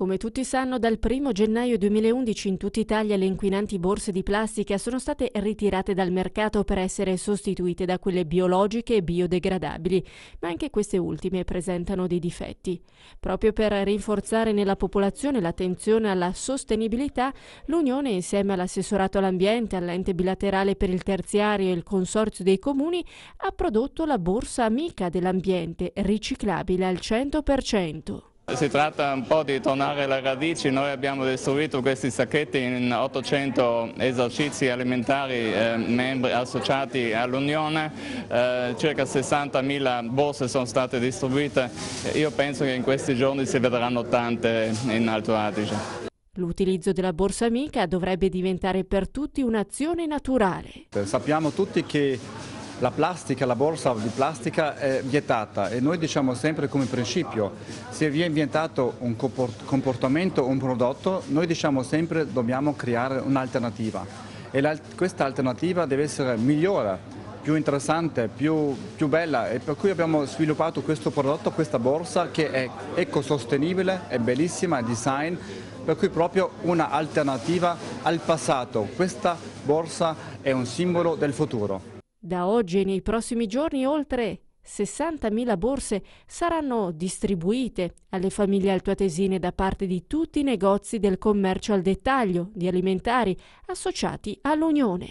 Come tutti sanno, dal 1 gennaio 2011 in tutta Italia le inquinanti borse di plastica sono state ritirate dal mercato per essere sostituite da quelle biologiche e biodegradabili, ma anche queste ultime presentano dei difetti. Proprio per rinforzare nella popolazione l'attenzione alla sostenibilità, l'Unione, insieme all'assessorato all'ambiente, all'ente bilaterale per il terziario e il Consorzio dei Comuni, ha prodotto la borsa amica dell'ambiente, riciclabile al 100%. Si tratta un po' di tornare alle radici, noi abbiamo distribuito questi sacchetti in 800 esercizi alimentari eh, membri associati all'Unione, eh, circa 60.000 borse sono state distribuite, io penso che in questi giorni si vedranno tante in Alto Adige. L'utilizzo della borsa amica dovrebbe diventare per tutti un'azione naturale. Sappiamo tutti che la plastica, la borsa di plastica è vietata e noi diciamo sempre come principio, se vi è vietato un comportamento, un prodotto, noi diciamo sempre dobbiamo creare un'alternativa e questa alternativa deve essere migliore più interessante, più, più, bella e per cui abbiamo sviluppato questo prodotto, questa borsa che è ecosostenibile, è bellissima, è design, per cui proprio un'alternativa al passato. Questa borsa è un simbolo del futuro. Da oggi e nei prossimi giorni oltre 60.000 borse saranno distribuite alle famiglie altoatesine da parte di tutti i negozi del commercio al dettaglio di alimentari associati all'Unione.